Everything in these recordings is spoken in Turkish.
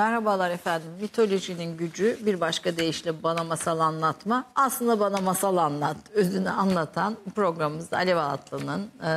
Merhabalar efendim. Mitolojinin gücü bir başka deyişle bana masal anlatma. Aslında bana masal anlat. Özünü anlatan programımızda Alev Atlı'nın e,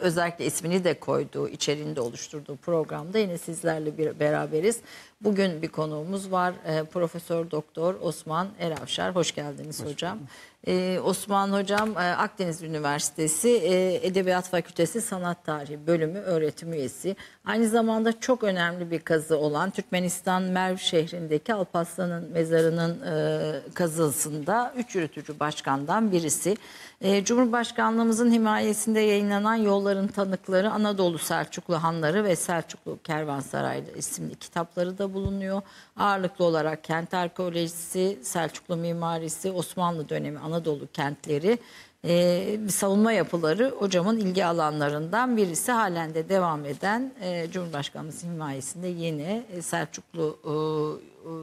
özellikle ismini de koyduğu, içeriğinde oluşturduğu programda yine sizlerle bir beraberiz. Bugün bir konuğumuz var. E, Profesör Doktor Osman Eravşar. Hoş geldiniz Hoş hocam. Buldum. Ee, Osman Hocam e, Akdeniz Üniversitesi e, Edebiyat Fakültesi Sanat Tarihi Bölümü öğretim üyesi. Aynı zamanda çok önemli bir kazı olan Türkmenistan Merv şehrindeki Alparslan'ın mezarının e, kazısında üç yürütücü başkandan birisi. E, Cumhurbaşkanlığımızın himayesinde yayınlanan Yolların Tanıkları, Anadolu Selçuklu Hanları ve Selçuklu Kervansaraylı isimli kitapları da bulunuyor. Ağırlıklı olarak kent arkeolojisi, Selçuklu mimarisi, Osmanlı dönemi Anadolu kentleri e, savunma yapıları hocamın ilgi alanlarından birisi halen de devam eden e, Cumhurbaşkanımızın himayesinde yeni e, Selçuklu e,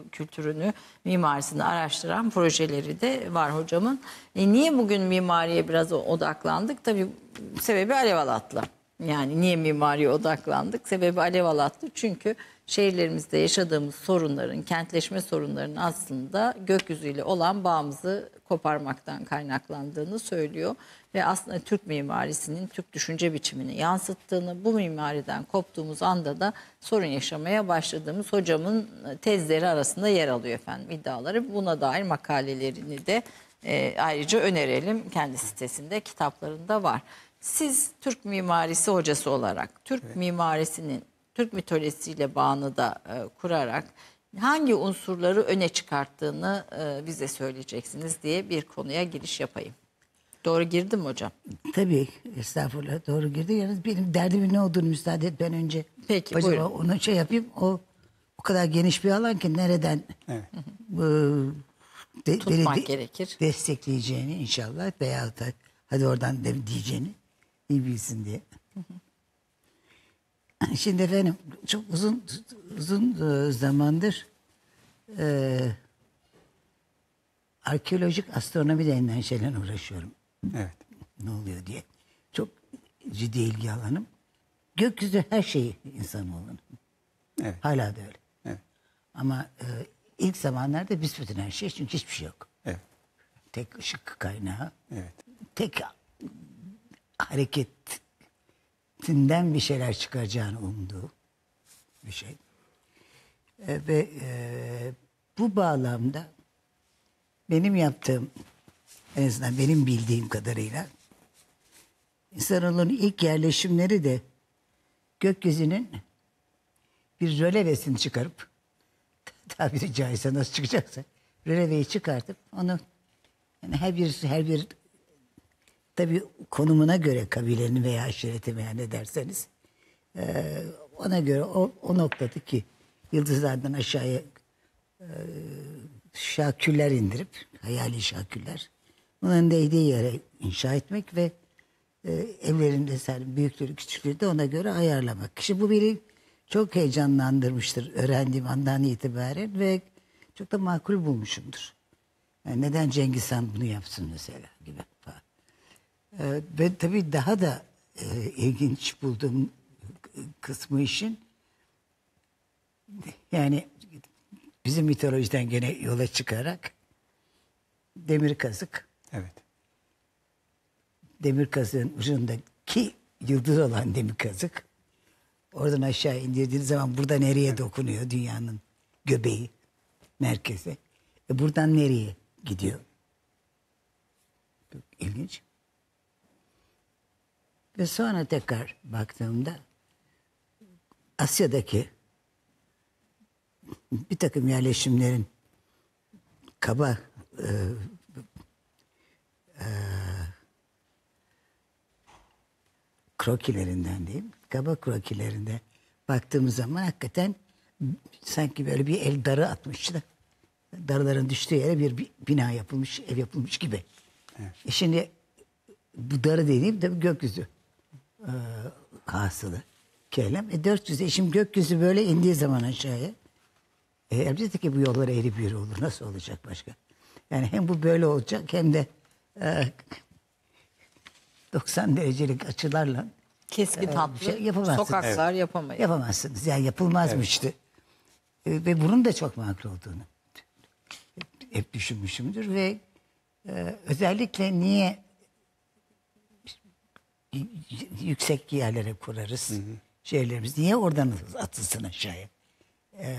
e, kültürünü, mimarisini araştıran projeleri de var hocamın. E, niye bugün mimariye biraz odaklandık? Tabii sebebi Alev Alatlı. Yani niye mimariye odaklandık? Sebebi Alev Alatlı çünkü şehirlerimizde yaşadığımız sorunların, kentleşme sorunlarının aslında gökyüzüyle olan bağımızı koparmaktan kaynaklandığını söylüyor. Ve aslında Türk mimarisinin Türk düşünce biçimini yansıttığını, bu mimariden koptuğumuz anda da sorun yaşamaya başladığımız hocamın tezleri arasında yer alıyor efendim iddiaları. Buna dair makalelerini de e, ayrıca önerelim. Kendi sitesinde, kitaplarında var. Siz Türk mimarisi hocası olarak Türk evet. mimarisinin Türk mitolojisiyle bağını da e, kurarak hangi unsurları öne çıkarttığını e, bize söyleyeceksiniz diye bir konuya giriş yapayım. Doğru girdim hocam. Tabii estağfurullah doğru girdi. Yalnız benim derdimin ne olduğunu müsaade et ben önce. Peki Acaba buyurun. onu şey yapayım. O o kadar geniş bir alan ki nereden evet. e, de, tutmak de, gerekir. Destekleyeceğini inşallah veya da hadi oradan de, diyeceğini iyi bilsin diye. Şimdi efendim çok uzun uzun e, zamandır e, arkeolojik astronomi denilen şeylerle uğraşıyorum. Evet. Ne oluyor diye. Çok ciddi ilgi alanım. Gökyüzü her şeyi insan insanoğlunun. Evet. Hala da öyle. Evet. Ama e, ilk zamanlarda biz bütün her şey çünkü hiçbir şey yok. Evet. Tek ışık kaynağı. Evet. Tek hareket metinden bir şeyler çıkaracağını umdu bir şey. E, ve e, bu bağlamda benim yaptığım en azından benim bildiğim kadarıyla insanoğlunun ilk yerleşimleri de gökyüzünün bir rölevesini çıkarıp tabiri caizse nasıl çıkacaksa röleveyi çıkartıp onu yani her bir her bir Tabii konumuna göre kabilenin veya aşireti veya ne derseniz e, ona göre o, o noktada ki yıldızlardan aşağıya e, şaküller indirip hayali şaküller bunların değdiği yere inşa etmek ve e, evlerin sen büyüklüğü küçüklüğü de ona göre ayarlamak. Kişi bu biri çok heyecanlandırmıştır öğrendiğim andan itibaren ve çok da makul bulmuşumdur. Yani neden Cengiz Han bunu yapsın mesela gibi. Ben ee, tabii daha da e, ilginç bulduğum kısmı işin yani bizim mitolojiden gene yola çıkarak demir kazık. Evet. Demir kazığın ucundaki yıldız olan demir kazık. Oradan aşağı indirdiğiniz zaman burada nereye dokunuyor dünyanın göbeği, merkezi. E buradan nereye gidiyor? Çok ilginç. Ve sonra tekrar baktığımda Asya'daki bir takım yerleşimlerin kaba e, e, krokilerinden diyeyim. Kaba krokilerinde baktığımız zaman hakikaten sanki böyle bir el darı atmıştı. Darıların düştüğü yere bir bina yapılmış, ev yapılmış gibi. Evet. E şimdi bu darı dediğim tabii gökyüzü. Ee, e, hasılı kelam. E 400 e şimdi gökyüzü böyle indiği zaman aşağıya e, elbette ki bu yollar eğri bir olur. Nasıl olacak başka? Yani hem bu böyle olacak hem de e, 90 derecelik açılarla keskin e, tatlı şey yapamazsınız. Sokaklar evet. yapamayız. Yapamazsınız. Yani yapılmazmıştı. Evet. E, ve bunun da çok makul olduğunu hep düşünmüşümdür ve e, özellikle niye yüksek yerlere kurarız. Hı hı. Şeylerimiz. Niye oradan atılsın aşağıya? Ee,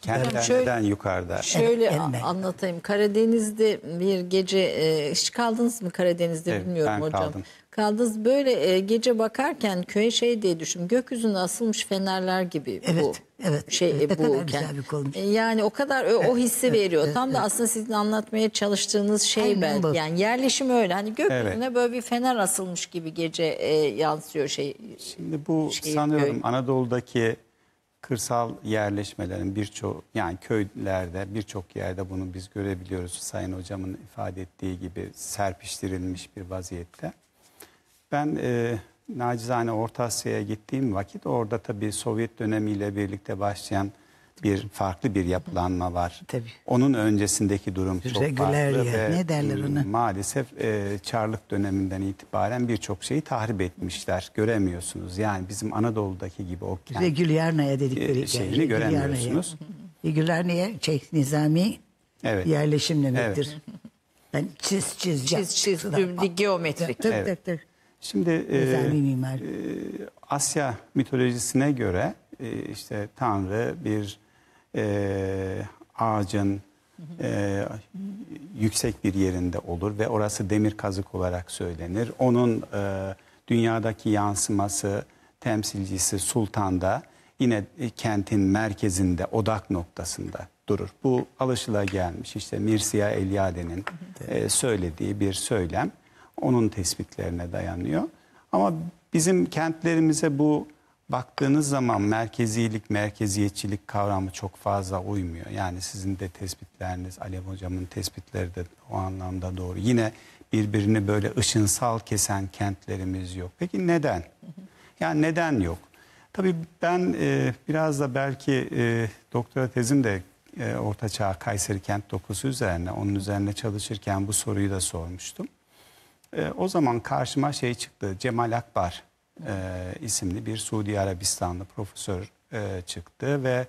Kendinden şöyle, yukarıda. Şöyle Elmen. anlatayım. Karadeniz'de bir gece e, hiç kaldınız mı Karadeniz'de evet, bilmiyorum ben hocam. Kaldım. Kaldınız böyle e, gece bakarken köye şey diye düşün. Gökyüzüne asılmış fenerler gibi evet. bu. Evet. Şey e, ne bulurken. kadar güzel bir konumuş. E, yani o kadar e, evet, o hissi evet, veriyor. Evet, Tam evet. da aslında sizin anlatmaya çalıştığınız şey ben. Yani yerleşim öyle. Hani gökyüzüne evet. böyle bir fener asılmış gibi gece e, yansıyor şey. Şimdi bu şey, sanıyorum göy. Anadolu'daki kırsal yerleşmelerin birçok yani köylerde birçok yerde bunu biz görebiliyoruz. Sayın hocamın ifade ettiği gibi serpiştirilmiş bir vaziyette. Ben e, nacizane Orta Asya'ya gittiğim vakit orada tabii Sovyet dönemiyle birlikte başlayan bir farklı bir yapılanma var. Tabii. Onun öncesindeki durum çok farklı. Ya. Ve ne derler ıı, ona? Maalesef e, Çarlık döneminden itibaren birçok şeyi tahrip etmişler. Göremiyorsunuz. Yani bizim Anadolu'daki gibi o kent. Regülyarna'ya ıı, dedikleri e, şeyini yani. göremiyorsunuz. Regülyarna'ya Çek şey, Nizami evet. yerleşim demektir. Evet. Ben çiz çiz çiz çiz, geometrik. Tabii evet. tabii. Şimdi e, E, Asya mitolojisine göre e, işte Tanrı bir e, ağacın e, yüksek bir yerinde olur ve orası demir kazık olarak söylenir. Onun e, dünyadaki yansıması, temsilcisi sultanda yine kentin merkezinde, odak noktasında durur. Bu alışılagelmiş işte Mircea Eliade'nin e, söylediği bir söylem onun tespitlerine dayanıyor. Ama bizim kentlerimize bu baktığınız zaman merkezilik, merkeziyetçilik kavramı çok fazla uymuyor. Yani sizin de tespitleriniz, Alev Hocam'ın tespitleri de o anlamda doğru. Yine birbirini böyle ışınsal kesen kentlerimiz yok. Peki neden? Yani neden yok? Tabii ben e, biraz da belki e, doktora tezim de e, Ortaçağ Kayseri Kent Dokusu üzerine, onun üzerine çalışırken bu soruyu da sormuştum. E, o zaman karşıma şey çıktı. Cemal Akbar e, isimli bir Suudi Arabistanlı profesör e, çıktı ve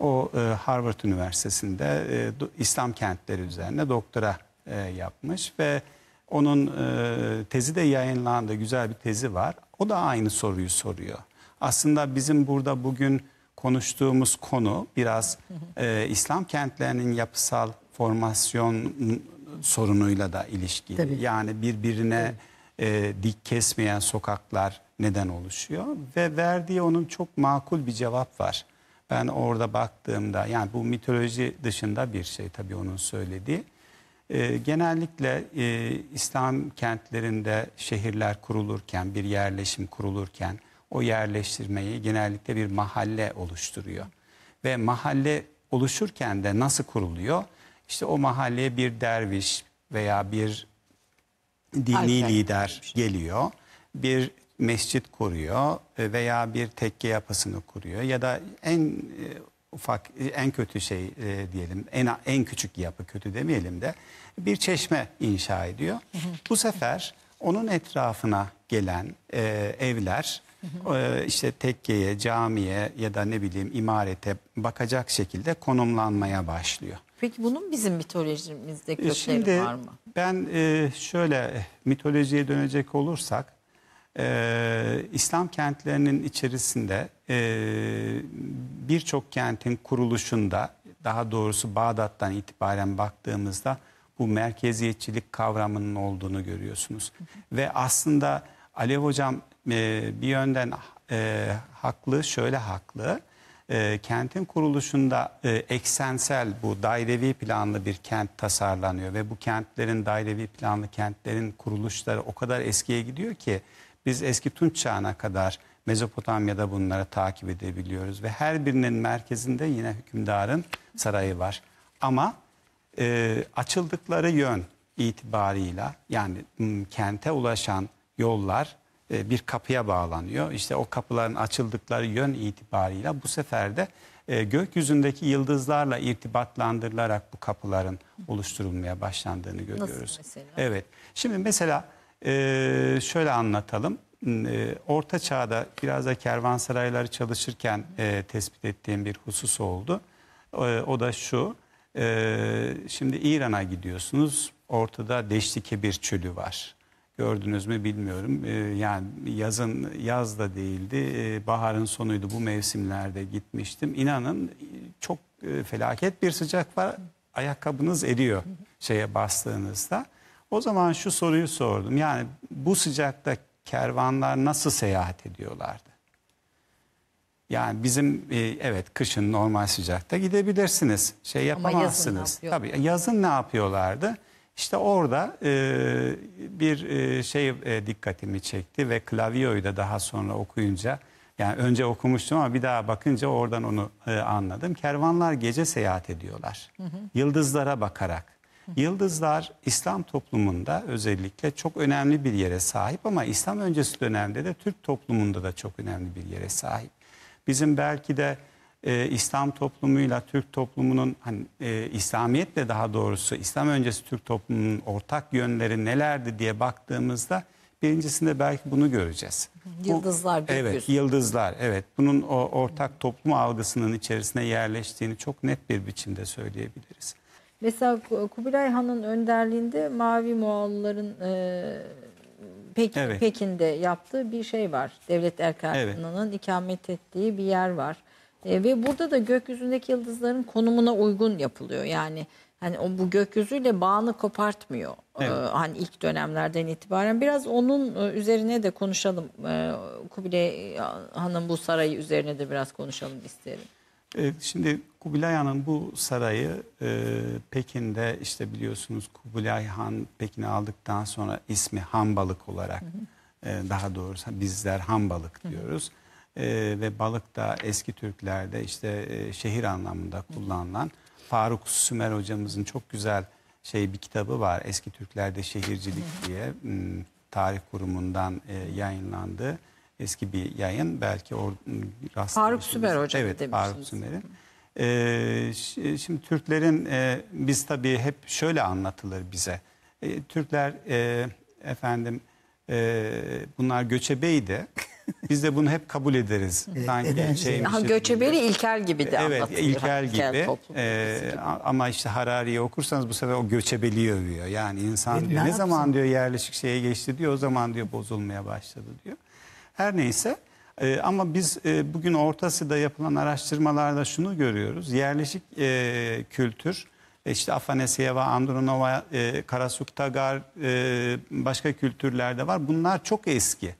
o e, Harvard Üniversitesi'nde e, İslam kentleri üzerine doktora e, yapmış ve onun e, tezi de yayınlandı. Güzel bir tezi var. O da aynı soruyu soruyor. Aslında bizim burada bugün konuştuğumuz konu biraz e, İslam kentlerinin yapısal formasyon sorunuyla da ilişkili. Tabii. Yani birbirine e, dik kesmeyen sokaklar neden oluşuyor ve verdiği onun çok makul bir cevap var. Ben orada baktığımda yani bu mitoloji dışında bir şey tabii onun söylediği. E, genellikle e, İslam kentlerinde şehirler kurulurken, bir yerleşim kurulurken o yerleştirmeyi genellikle bir mahalle oluşturuyor. Ve mahalle oluşurken de nasıl kuruluyor? İşte o mahalleye bir derviş veya bir dini Alper. lider geliyor. Bir mescit kuruyor e, veya bir tekke yapısını kuruyor ya da en e, ufak e, en kötü şey e, diyelim en en küçük yapı kötü demeyelim de bir çeşme inşa ediyor. Bu sefer onun etrafına gelen e, evler e, işte tekkeye, camiye ya da ne bileyim imarete bakacak şekilde konumlanmaya başlıyor. Peki bunun bizim mitolojimizde e, kökleri Şimdi, var mı? Ben e, şöyle eh, mitolojiye dönecek olursak e, İslam kentlerinin içerisinde e, birçok kentin kuruluşunda daha doğrusu Bağdat'tan itibaren baktığımızda bu merkeziyetçilik kavramının olduğunu görüyorsunuz. Ve aslında Alev Hocam e, bir yönden e, haklı şöyle haklı e, kentin kuruluşunda e, eksensel bu dairevi planlı bir kent tasarlanıyor ve bu kentlerin dairevi planlı kentlerin kuruluşları o kadar eskiye gidiyor ki biz eski Tunç çağına kadar Mezopotamya'da bunları takip edebiliyoruz ve her birinin merkezinde yine hükümdarın sarayı var. Ama e, açıldıkları yön itibarıyla yani kente ulaşan yollar e, bir kapıya bağlanıyor. İşte o kapıların açıldıkları yön itibariyle bu sefer de e, gökyüzündeki yıldızlarla irtibatlandırılarak bu kapıların oluşturulmaya başlandığını görüyoruz. Nasıl mesela? Evet. Şimdi mesela e, şöyle anlatalım. E, Orta Çağ'da biraz da kervansarayları çalışırken tespit ettiğim bir husus oldu. o da şu. şimdi İran'a gidiyorsunuz. Ortada Deştike bir çölü var. Gördünüz mü bilmiyorum. Ee, yani yazın yaz da değildi, ee, baharın sonuydu. Bu mevsimlerde gitmiştim. İnanın çok e, felaket bir sıcak var. Ayakkabınız eriyor şeye bastığınızda. O zaman şu soruyu sordum. Yani bu sıcakta kervanlar nasıl seyahat ediyorlardı? Yani bizim e, evet kışın normal sıcakta gidebilirsiniz. Şey Ama yazın ne yapamazsınız. yapıyor? Tabii yazın ne yapıyorlardı? İşte orada e, bir e, şey e, dikkatimi çekti ve klavyoyu da daha sonra okuyunca yani önce okumuştum ama bir daha bakınca oradan onu e, anladım. Kervanlar gece seyahat ediyorlar. Hı hı. Yıldızlara bakarak. Hı hı. Yıldızlar İslam toplumunda özellikle çok önemli bir yere sahip ama İslam öncesi dönemde de Türk toplumunda da çok önemli bir yere sahip. Bizim belki de e, İslam toplumuyla Türk toplumunun hani e, İslamiyetle daha doğrusu İslam öncesi Türk toplumunun ortak yönleri nelerdi diye baktığımızda birincisinde belki bunu göreceğiz. Yıldızlar büyük Evet, yıldızlar. Evet. Bunun o ortak toplum algısının içerisine yerleştiğini çok net bir biçimde söyleyebiliriz. Mesela Kubilay Han'ın önderliğinde Mavi Moğolların e, Pek, evet. Pekin'de yaptığı bir şey var. Devlet erkanının evet. ikamet ettiği bir yer var. E, ve burada da gökyüzündeki yıldızların konumuna uygun yapılıyor. Yani hani o bu gökyüzüyle bağını kopartmıyor. E, evet. E, hani ilk dönemlerden itibaren biraz onun e, üzerine de konuşalım. E, Kubilay e, Hanım bu sarayı üzerine de biraz konuşalım isterim. evet Şimdi Kubilay Han'ın bu sarayı e, Pekin'de işte biliyorsunuz Kubilay Han Pekin'i aldıktan sonra ismi Hambalık olarak hı hı. E, daha doğrusu bizler Hambalık diyoruz. Hı hı e, ve balık da eski Türklerde işte e, şehir anlamında kullanılan Faruk Sümer hocamızın çok güzel şey bir kitabı var. Eski Türklerde şehircilik diye hmm, tarih kurumundan e, yayınlandı. Eski bir yayın belki or, hmm, rastlamışsınız. Faruk Sümer hocam evet, Faruk Sümer'in. E, ee, şimdi Türklerin e, biz tabii hep şöyle anlatılır bize. E, Türkler e, efendim e, bunlar göçebeydi. Biz de bunu hep kabul ederiz. E, Sanki şey, şey. şey, Ha, göçebeli ilkel gibi de evet anlatılıyor. ilkel Kent gibi. Ee, ama işte Harari'yi okursanız bu sefer o göçebeliği övüyor. Yani insan e, diyor, ne yapsın? zaman diyor yerleşik şeye geçti diyor o zaman diyor bozulmaya başladı diyor. Her neyse e, ama biz e, bugün Ortası'da yapılan araştırmalarda şunu görüyoruz. Yerleşik e, kültür e, işte Afanasiyeva, Andronova, e, Karasuk Tagar e, başka kültürlerde var. Bunlar çok eski.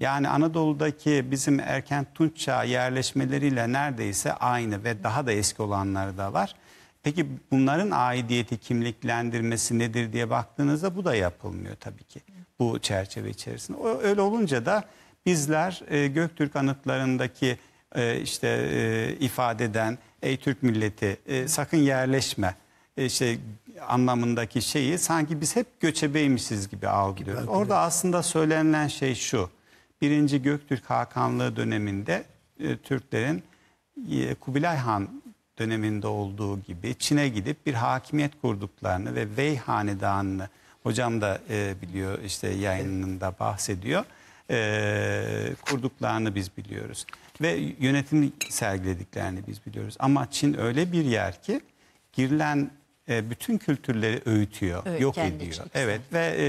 Yani Anadolu'daki bizim erken Tunç Çağ yerleşmeleriyle neredeyse aynı ve daha da eski olanları da var. Peki bunların aidiyeti kimliklendirmesi nedir diye baktığınızda bu da yapılmıyor tabii ki bu çerçeve içerisinde. O, öyle olunca da bizler e, Göktürk anıtlarındaki e, işte e, ifadeden ey Türk milleti e, sakın yerleşme işte şey, anlamındaki şeyi sanki biz hep göçebeymişiz gibi algılıyoruz. Orada aslında söylenen şey şu birinci Göktürk Hakanlığı döneminde e, Türklerin e, Kubilay Han döneminde olduğu gibi Çin'e gidip bir hakimiyet kurduklarını ve Vey Hanedanı'nı hocam da e, biliyor işte yayınında bahsediyor e, kurduklarını biz biliyoruz ve yönetim sergilediklerini biz biliyoruz ama Çin öyle bir yer ki girilen e, bütün kültürleri öğütüyor, evet, yok ediyor. Için. Evet ve e,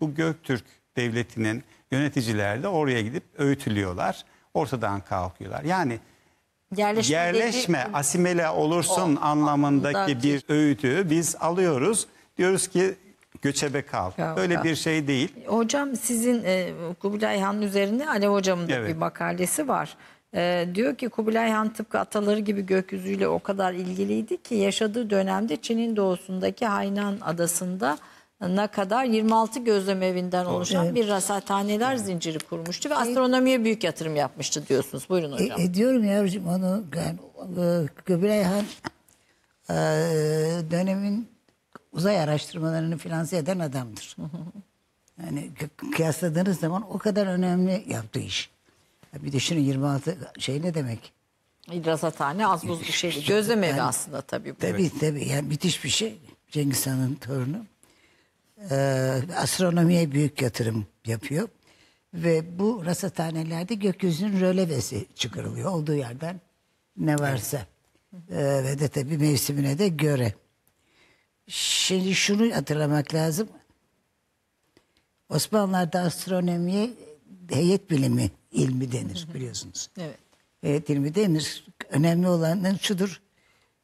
bu Göktürk devletinin yöneticiler de oraya gidip öğütülüyorlar. Ortadan kalkıyorlar. Yani yerleşme, yerleşme dedi, asimile olursun o, anlamındaki anlamdaki. bir öğütü biz alıyoruz. Diyoruz ki göçebe kal. Ya, Böyle ya. bir şey değil. Hocam sizin e, Kubilay Han üzerine Alev Hocam'ın evet. bir makalesi var. E, diyor ki Kubilay Han tıpkı ataları gibi gökyüzüyle o kadar ilgiliydi ki yaşadığı dönemde Çin'in doğusundaki Haynan adasında ne kadar 26 gözlem evinden oluşan evet. bir rasathaneler evet. zinciri kurmuştu ve e- astronomiye büyük yatırım yapmıştı diyorsunuz. Buyurun e- hocam. E, e, diyorum yavrucuğum onu yani, Han e, dönemin uzay araştırmalarını finanse eden adamdır. Yani kıyasladığınız zaman o kadar önemli yaptığı iş. Bir düşünün 26 şey ne demek? E, rasathane az buz bir şey. Gözlem evi yani, aslında tabii Tabii tabii yani müthiş bir şey. Cengiz Han'ın torunu e, astronomiye büyük yatırım yapıyor. Ve bu rasathanelerde gökyüzünün rölevesi çıkarılıyor olduğu yerden ne varsa. E, ve de tabii mevsimine de göre. Şimdi şunu hatırlamak lazım. Osmanlılar'da astronomiye heyet bilimi ilmi denir biliyorsunuz. Evet. Heyet ilmi denir. Önemli olanın şudur.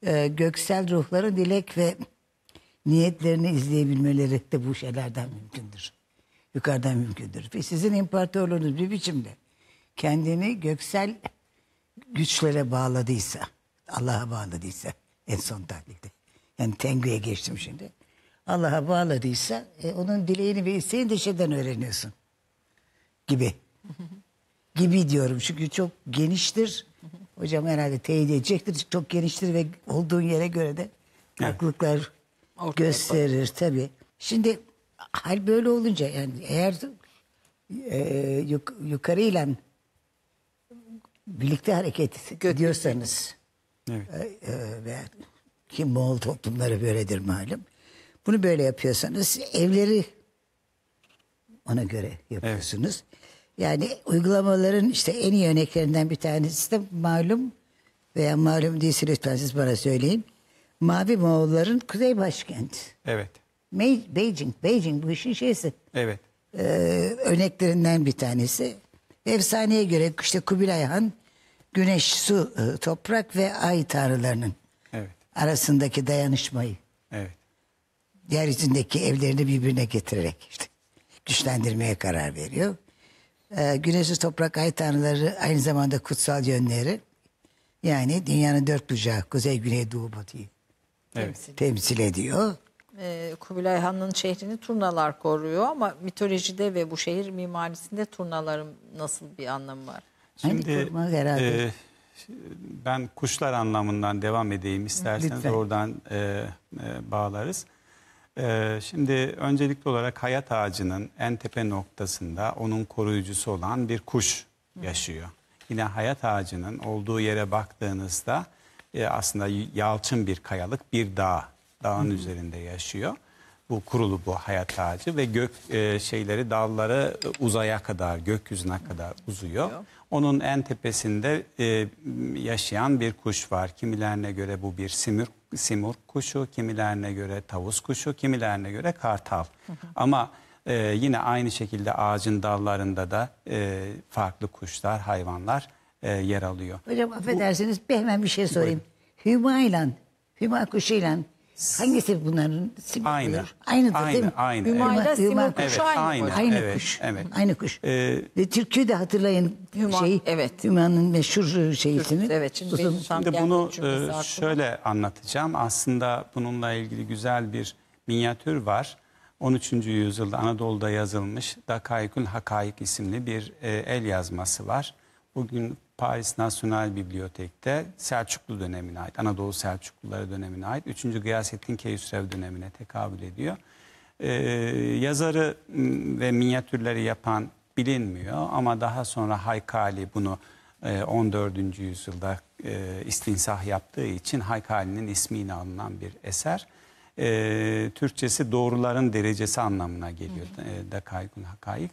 Ee, göksel ruhların dilek ve niyetlerini izleyebilmeleri de bu şeylerden mümkündür. Yukarıdan mümkündür. Ve sizin imparatorluğunuz bir biçimde kendini göksel güçlere bağladıysa, Allah'a bağladıysa en son tahlilde. Yani tengüye geçtim şimdi. Allah'a bağladıysa e, onun dileğini ve isteğini de şeyden öğreniyorsun. Gibi. Gibi diyorum çünkü çok geniştir. Hocam herhalde teyit edecektir. Çok geniştir ve olduğun yere göre de farklılıklar evet. Ortada gösterir tabi. Şimdi hal böyle olunca yani eğer e, yuk, yukarıyla birlikte hareket ediyorsanız evet. e, e, ki Moğol toplumları böyledir malum. Bunu böyle yapıyorsanız evleri ona göre yapıyorsunuz. Evet. Yani uygulamaların işte en iyi örneklerinden bir tanesi de malum veya malum değilse lütfen siz bana söyleyin. Mavi Moğolların kuzey başkenti. Evet. May- Beijing, Beijing bu işin şeysi. Evet. Ee, örneklerinden bir tanesi. Efsaneye göre işte Kubilay Han güneş, su, e, toprak ve ay tanrılarının evet. arasındaki dayanışmayı evet. yeryüzündeki evlerini birbirine getirerek işte güçlendirmeye karar veriyor. Ee, güneş, su, toprak, ay tanrıları aynı zamanda kutsal yönleri. Yani dünyanın dört bucağı, kuzey, güney, doğu, batıyı temsil, temsil ediyor. Ee, Kubilay Han'ın şehrini turnalar koruyor ama mitolojide ve bu şehir mimarisinde turnaların nasıl bir anlamı var? Şimdi E, ben kuşlar anlamından devam edeyim isterseniz Lütfen. oradan e, e, bağlarız. E, şimdi öncelikli olarak hayat ağacının en tepe noktasında onun koruyucusu olan bir kuş yaşıyor. Hı. Yine hayat ağacının olduğu yere baktığınızda e, aslında yalçın bir kayalık bir dağ dağın hmm. üzerinde yaşıyor. Bu kurulu bu hayat ağacı ve gök e, şeyleri dalları e, uzaya kadar gökyüzüne kadar uzuyor. Onun en tepesinde e, yaşayan bir kuş var. Kimilerine göre bu bir simür simur kuşu, kimilerine göre tavus kuşu, kimilerine göre kartal. Ama e, yine aynı şekilde ağacın dallarında da e, farklı kuşlar, hayvanlar e, yer alıyor. Hocam affedersiniz Bu, hemen bir şey sorayım. Buyurun. Hüma ile, hüma kuşuyla hangisi bunların? Simit aynı. Aynıdır aynı, değil mi? Aynı. Hüma ile evet. hüma kuşu evet, aynı. Aynı, aynı evet, kuş. Evet. Aynı kuş. Ee, Ve Türk'ü de hatırlayın hüma, şeyi. Evet. Hüma'nın meşhur şeysini. Evet. Şimdi, Uzun, şimdi bunu e, şöyle anlatacağım. Aslında bununla ilgili güzel bir minyatür var. 13. yüzyılda Anadolu'da yazılmış Dakaykül Hakayık isimli bir e, el yazması var. Bugün Paris National Bibliotek'te Selçuklu dönemine ait, Anadolu Selçukluları dönemine ait 3. Gıyasettin Keyüsrev dönemine tekabül ediyor. Ee, yazarı ve minyatürleri yapan bilinmiyor ama daha sonra Haykali bunu 14. E, yüzyılda e, istinsah yaptığı için Haykali'nin ismiyle alınan bir eser. Ee, Türkçesi doğruların derecesi anlamına geliyor. E, da Dakaygun Hakayık.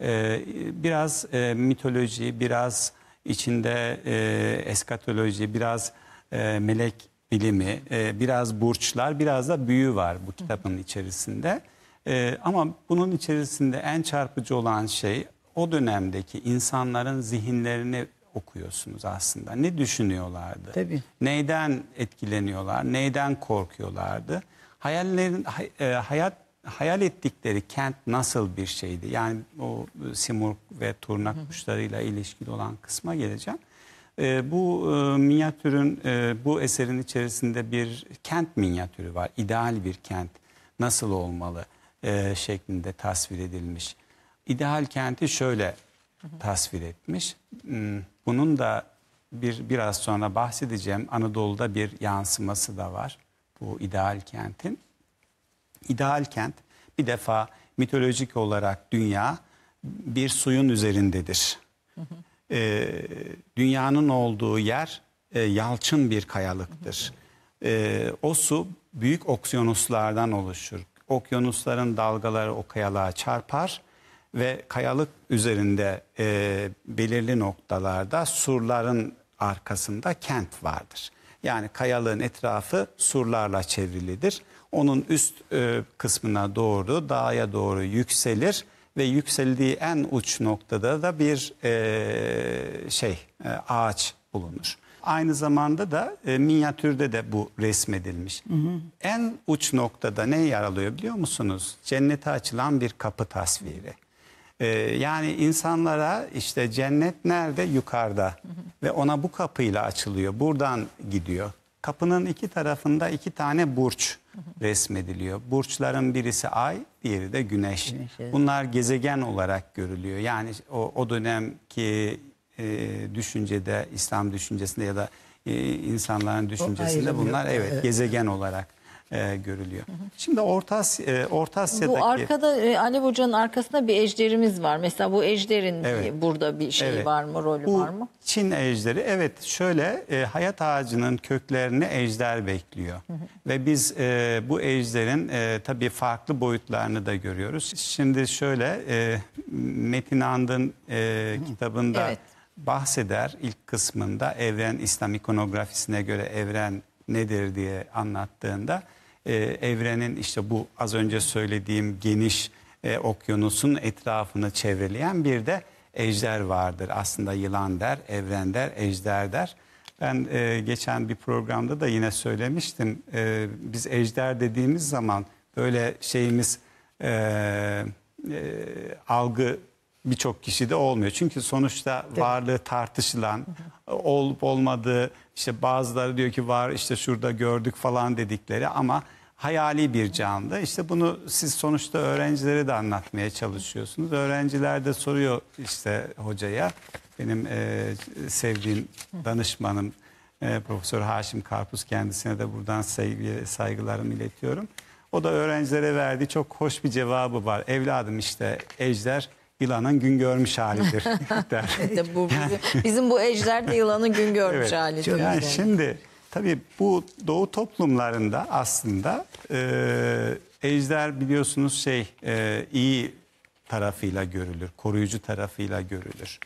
Ee, biraz mitoloji, biraz içinde e, eskatoloji, biraz e, melek bilimi, e, biraz burçlar, biraz da büyü var bu kitabın içerisinde. E, ama bunun içerisinde en çarpıcı olan şey o dönemdeki insanların zihinlerini okuyorsunuz aslında. Ne düşünüyorlardı? Tabii. Neyden etkileniyorlar? Neyden korkuyorlardı? Hayallerin hay, e, hayat hayal ettikleri kent nasıl bir şeydi? Yani o e, simurg ve turnak kuşlarıyla ilişkili olan kısma geleceğim. E, bu e, minyatürün, e, bu eserin içerisinde bir kent minyatürü var. İdeal bir kent nasıl olmalı e, şeklinde tasvir edilmiş. İdeal kenti şöyle tasvir etmiş. Hmm, bunun da bir biraz sonra bahsedeceğim Anadolu'da bir yansıması da var bu ideal kentin ideal kent bir defa mitolojik olarak dünya bir suyun üzerindedir. Hı ee, dünyanın olduğu yer e, yalçın bir kayalıktır. Hı ee, o su büyük okyanuslardan oluşur. Okyanusların dalgaları o kayalığa çarpar ve kayalık üzerinde e, belirli noktalarda surların arkasında kent vardır. Yani kayalığın etrafı surlarla çevrilidir onun üst e, kısmına doğru dağa doğru yükselir ve yükseldiği en uç noktada da bir e, şey e, ağaç bulunur. Aynı zamanda da e, minyatürde de bu resmedilmiş. Hı hı. En uç noktada ne yer alıyor biliyor musunuz? Cennete açılan bir kapı tasviri. yani insanlara işte cennet nerede? Yukarıda. Hı hı. Ve ona bu kapıyla açılıyor. Buradan gidiyor. Kapının iki tarafında iki tane burç resmediliyor. Burçların birisi ay, diğeri de güneş. Bunlar gezegen olarak görülüyor. Yani o, o dönemki e, düşüncede, İslam düşüncesinde ya da e, insanların düşüncesinde bunlar evet gezegen olarak e, görülüyor. Hı hı. Şimdi Orta, Asya, e, Orta Asya'daki... Bu arkada e, Alev Hoca'nın arkasında bir ejderimiz var. Mesela bu ejderin e, evet. burada bir şey evet. var mı, rolü bu var mı? Çin ejderi evet şöyle e, hayat ağacının köklerini ejder bekliyor. Hı hı. Ve biz e, bu ejderin e, tabii farklı boyutlarını da görüyoruz. Şimdi şöyle e, Metin And'ın e, kitabında... Evet bahseder ilk kısmında evren İslam ikonografisine göre evren nedir diye anlattığında e, evrenin işte bu az önce söylediğim geniş e, okyanusun etrafını çevreleyen bir de ejder vardır. Aslında yılan der, evren der, ejder der. Ben e, geçen bir programda da yine söylemiştim. E, biz ejder dediğimiz zaman böyle şeyimiz e, e, algı birçok kişide olmuyor. Çünkü sonuçta varlığı tartışılan, olup olmadığı işte bazıları diyor ki var işte şurada gördük falan dedikleri ama hayali bir canlı. İşte bunu siz sonuçta öğrencilere de anlatmaya çalışıyorsunuz. Öğrenciler de soruyor işte hocaya. Benim e, sevdiğim danışmanım e, Profesör Haşim Karpuz kendisine de buradan sevgi saygılarımı iletiyorum. O da öğrencilere verdiği çok hoş bir cevabı var. Evladım işte ejder yılanın gün görmüş halidir der. işte bu, bizim bu ejder de yılanın gün görmüş evet. halidir. Yani şimdi Tabii bu doğu toplumlarında aslında e, ejder biliyorsunuz şey e, iyi tarafıyla görülür, koruyucu tarafıyla görülür.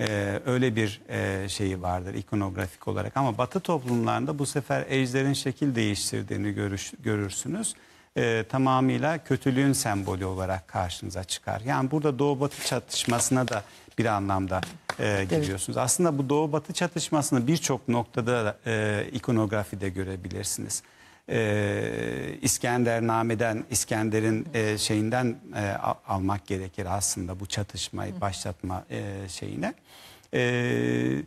E, öyle bir e, şeyi vardır ikonografik olarak ama batı toplumlarında bu sefer ejderin şekil değiştirdiğini görüş, görürsünüz. E, tamamıyla kötülüğün sembolü olarak karşınıza çıkar. Yani burada doğu batı çatışmasına da bir anlamda e, gidiyorsunuz. Evet. Aslında bu Doğu Batı çatışmasını birçok noktada e, ikonografide görebilirsiniz. E, İskendername'den, İskender'in e, şeyinden e, almak gerekir aslında bu çatışmayı başlatma e, şeyine. E,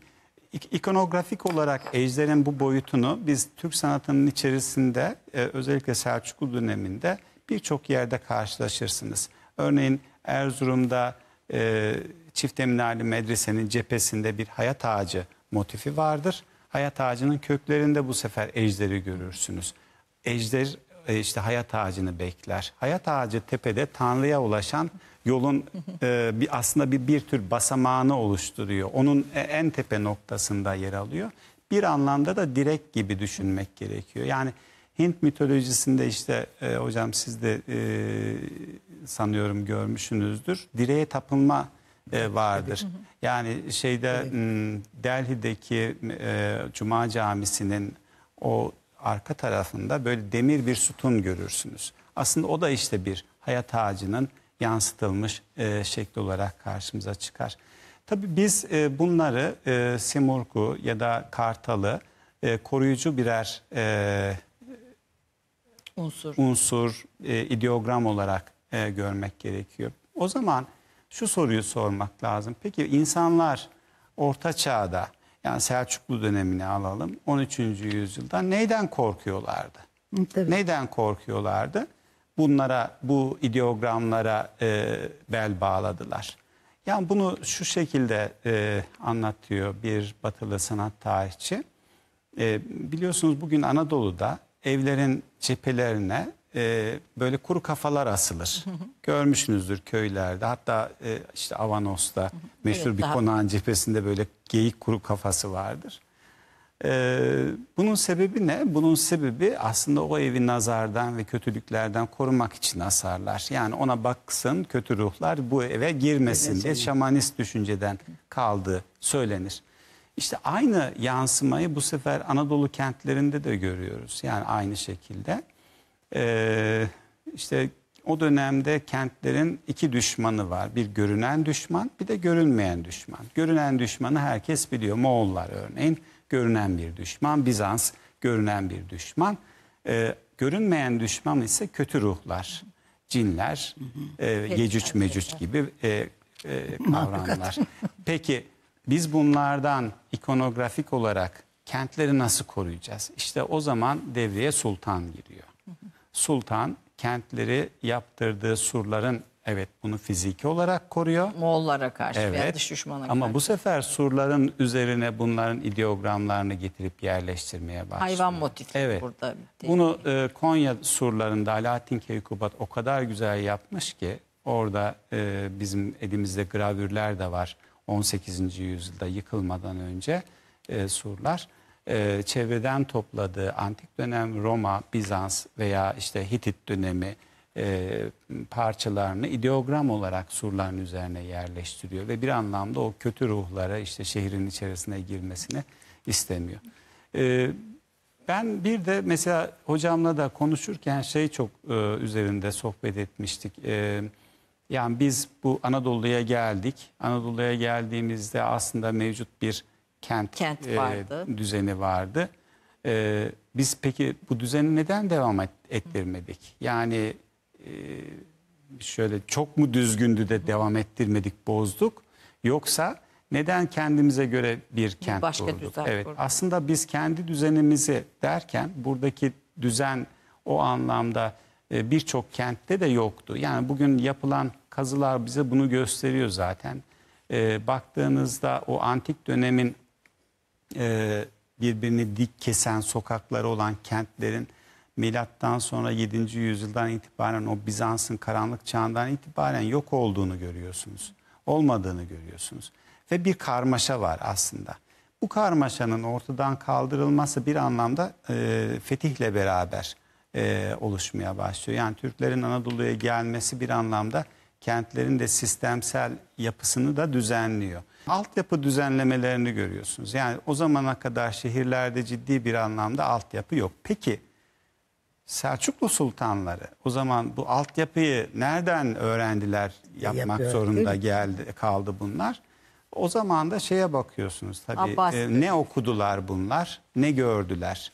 ikonografik olarak Ejder'in bu boyutunu biz Türk sanatının içerisinde e, özellikle Selçuklu döneminde birçok yerde karşılaşırsınız. Örneğin Erzurum'da e, çift eminali medresenin cephesinde bir hayat ağacı motifi vardır. Hayat ağacının köklerinde bu sefer ejderi görürsünüz. Ejder e, işte hayat ağacını bekler. Hayat ağacı tepede Tanrı'ya ulaşan yolun e, bir aslında bir bir tür basamağını oluşturuyor. Onun e, en tepe noktasında yer alıyor. Bir anlamda da direk gibi düşünmek gerekiyor. Yani Hint mitolojisinde işte e, hocam siz de e, sanıyorum görmüşsünüzdür. Direğe tapınma e, vardır. Yani şeyde Delhi'deki e, Cuma Camisi'nin o arka tarafında böyle demir bir sütun görürsünüz. Aslında o da işte bir hayat ağacının yansıtılmış e, şekli olarak karşımıza çıkar. Tabii biz bunları Simurgu ya da Kartal'ı koruyucu birer unsur, unsur ideogram olarak görmek gerekiyor. O zaman şu soruyu sormak lazım. Peki insanlar orta çağda yani Selçuklu dönemini alalım 13. yüzyılda neyden korkuyorlardı? Tabii. Neyden korkuyorlardı? Bunlara bu ideogramlara e, bel bağladılar. Yani bunu şu şekilde e, anlatıyor bir batılı sanat tarihçi. E, biliyorsunuz bugün Anadolu'da evlerin cephelerine e, böyle kuru kafalar asılır. Görmüşsünüzdür köylerde hatta e, işte Avanos'ta meşhur Evet, bir daha- konağın cephesinde böyle geyik kuru kafası vardır. E, bunun sebebi ne? Bunun sebebi aslında o evi nazardan ve kötülüklerden korumak için asarlar. Yani ona baksın kötü ruhlar bu eve girmesin diye şamanist düşünceden kaldığı söylenir. İşte aynı yansımayı bu sefer Anadolu kentlerinde de görüyoruz. Yani aynı şekilde. Ee, işte o dönemde kentlerin iki düşmanı var. Bir görünen düşman bir de görünmeyen düşman. Görünen düşmanı herkes biliyor. Moğollar örneğin görünen bir düşman. Bizans görünen bir düşman. Ee, görünmeyen düşman ise kötü ruhlar, cinler, hı hı. E, yecüc mecüc gibi e, e, kavramlar. Peki biz bunlardan ikonografik olarak kentleri nasıl koruyacağız? İşte o zaman devreye sultan giriyor sultan kentleri yaptırdığı surların evet bunu fiziki olarak koruyor. Moğollara karşı evet. veya dış düşmana karşı. Ama bu sefer surların üzerine bunların ideogramlarını getirip yerleştirmeye başlıyor. Hayvan motifleri evet. burada. Bunu e, Konya surlarında Alaaddin Keykubat o kadar güzel yapmış ki orada e, bizim elimizde gravürler de var. 18. yüzyılda yıkılmadan önce e, surlar e, çevreden topladığı antik dönem Roma, Bizans veya işte Hitit dönemi e, parçalarını ideogram olarak surların üzerine yerleştiriyor ve bir anlamda o kötü ruhlara işte şehrin içerisine girmesini istemiyor. E, ben bir de mesela hocamla da konuşurken şey çok e, üzerinde sohbet etmiştik. yani biz bu Anadolu'ya geldik. Anadolu'ya geldiğimizde aslında mevcut bir kent, kent e, vardı. E, düzeni vardı. E, biz peki bu düzeni neden devam et, ettirmedik? Yani e, şöyle çok mu düzgündü de devam ettirmedik, bozduk? Yoksa neden kendimize göre bir kent Başka kurduk? Evet, kurduk. Aslında biz kendi düzenimizi derken buradaki düzen o anlamda e, birçok kentte de yoktu. Yani bugün yapılan kazılar bize bunu gösteriyor zaten. E, baktığınızda o antik dönemin ee, birbirini dik kesen sokakları olan kentlerin milattan sonra 7. yüzyıldan itibaren o Bizans'ın karanlık çağından itibaren yok olduğunu görüyorsunuz. Olmadığını görüyorsunuz. Ve bir karmaşa var aslında. Bu karmaşanın ortadan kaldırılması bir anlamda e, fetihle beraber e, oluşmaya başlıyor. Yani Türklerin Anadolu'ya gelmesi bir anlamda kentlerin de sistemsel yapısını da düzenliyor. Altyapı düzenlemelerini görüyorsunuz. Yani o zamana kadar şehirlerde ciddi bir anlamda altyapı yok. Peki Selçuklu sultanları o zaman bu altyapıyı nereden öğrendiler yapmak Yapıyor. zorunda geldi kaldı bunlar? O zaman da şeye bakıyorsunuz tabii e, ne okudular bunlar, ne gördüler?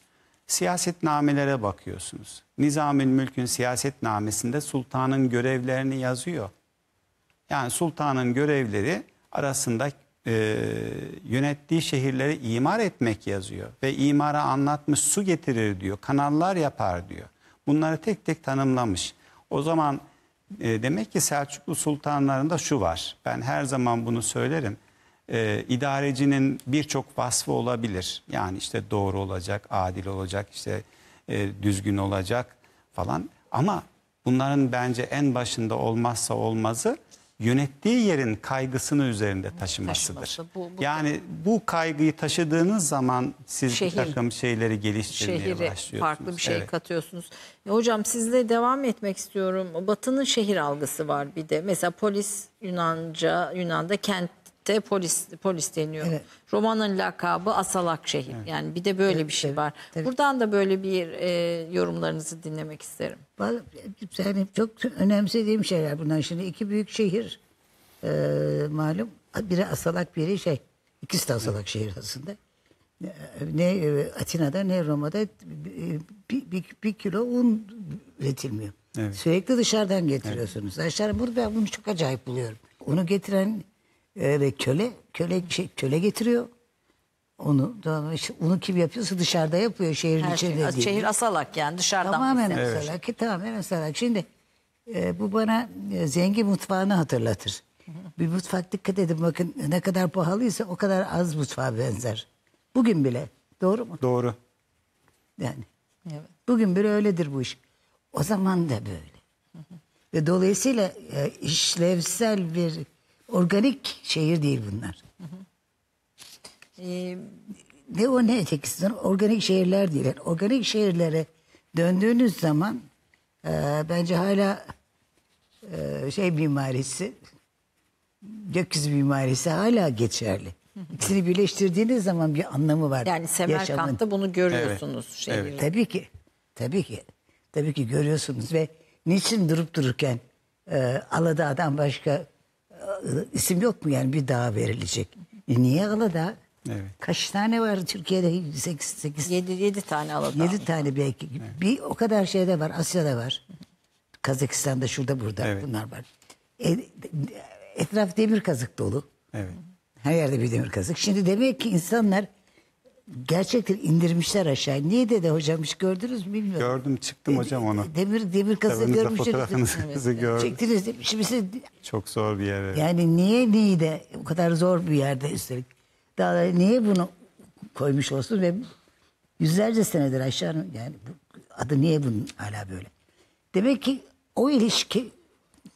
siyasetnamelere bakıyorsunuz. Nizamül Mülk'ün siyasetnamesinde sultanın görevlerini yazıyor. Yani sultanın görevleri arasında e, yönettiği şehirleri imar etmek yazıyor. Ve imara anlatmış su getirir diyor, kanallar yapar diyor. Bunları tek tek tanımlamış. O zaman e, demek ki Selçuklu sultanlarında şu var. Ben her zaman bunu söylerim e, idarecinin birçok vasfı olabilir. Yani işte doğru olacak, adil olacak, işte e, düzgün olacak falan. Ama bunların bence en başında olmazsa olmazı yönettiği yerin kaygısını üzerinde taşımasıdır. Taşıması, bu, bu, yani bu kaygıyı taşıdığınız zaman siz şehir, bir takım şeyleri geliştirmeye şehri başlıyorsunuz. farklı bir şey evet. katıyorsunuz. E hocam sizle devam etmek istiyorum. Batı'nın şehir algısı var bir de. Mesela polis Yunanca, Yunan'da kent de polis polis deniyor. Evet. Romanın lakabı Asalak şehir. Evet. Yani bir de böyle evet, bir şey evet, var. Evet. Buradan da böyle bir e, yorumlarınızı dinlemek isterim. Yani çok önemsediğim şeyler bunlar. Şimdi iki büyük şehir e, malum. Biri Asalak biri şey. İkisi de Asalak evet. şehir aslında. E, ne e, Atina'da ne Roma'da e, bir, bir, bir kilo un üretilmiyor. Evet. Sürekli dışarıdan getiriyorsunuz. Evet. Aşağı burada ben bunu çok acayip buluyorum. Onu getiren e, ve köle köle şey, köle getiriyor. Onu işte onu kim yapıyorsa dışarıda yapıyor şehrin Her içinde şey, değil. Şehir asalak yani dışarıdan. Tamamen asalak ki e, tamamen asalak. Şimdi e, bu bana e, zengin mutfağını hatırlatır. Bir mutfak dikkat edin bakın ne kadar pahalıysa o kadar az mutfağa benzer. Bugün bile. Doğru mu? Doğru. Yani. Evet. Bugün bile öyledir bu iş. O zaman da böyle. Ve dolayısıyla e, işlevsel bir Organik şehir değil bunlar. Ee, ne o ne ötekisinden organik şehirler değil. Yani organik şehirlere döndüğünüz zaman e, bence hala e, şey mimarisi gökyüzü mimarisi hala geçerli. İkisini birleştirdiğiniz zaman bir anlamı var. Yani Semerkant'ta bunu görüyorsunuz. Evet. Şehirle. Evet. Tabii ki. Tabii ki. Tabii ki görüyorsunuz ve niçin durup dururken e, Alada adam başka isim yok mu yani bir daha verilecek? E niye Aladağ? Evet. Kaç tane var Türkiye'de? 8, 8, 7, 7 tane Aladağ. 7 tane belki. Evet. Bir o kadar şey de var. Asya'da var. Kazakistan'da şurada burada evet. bunlar var. E, etraf demir kazık dolu. Evet. Her yerde bir demir kazık. Şimdi demek ki insanlar Gerçekten indirmişler aşağı. Niye dedi hocam hiç gördünüz mü bilmiyorum. Gördüm çıktım hocam onu. Demir demir kasa görmüşsünüz. gördüm. Çektiniz değil Şimdi Çok zor bir yer. Yani niye niye de o kadar zor bir yerde üstelik. Daha niye bunu koymuş olsun ve yüzlerce senedir aşağının yani adı niye bunun hala böyle. Demek ki o ilişki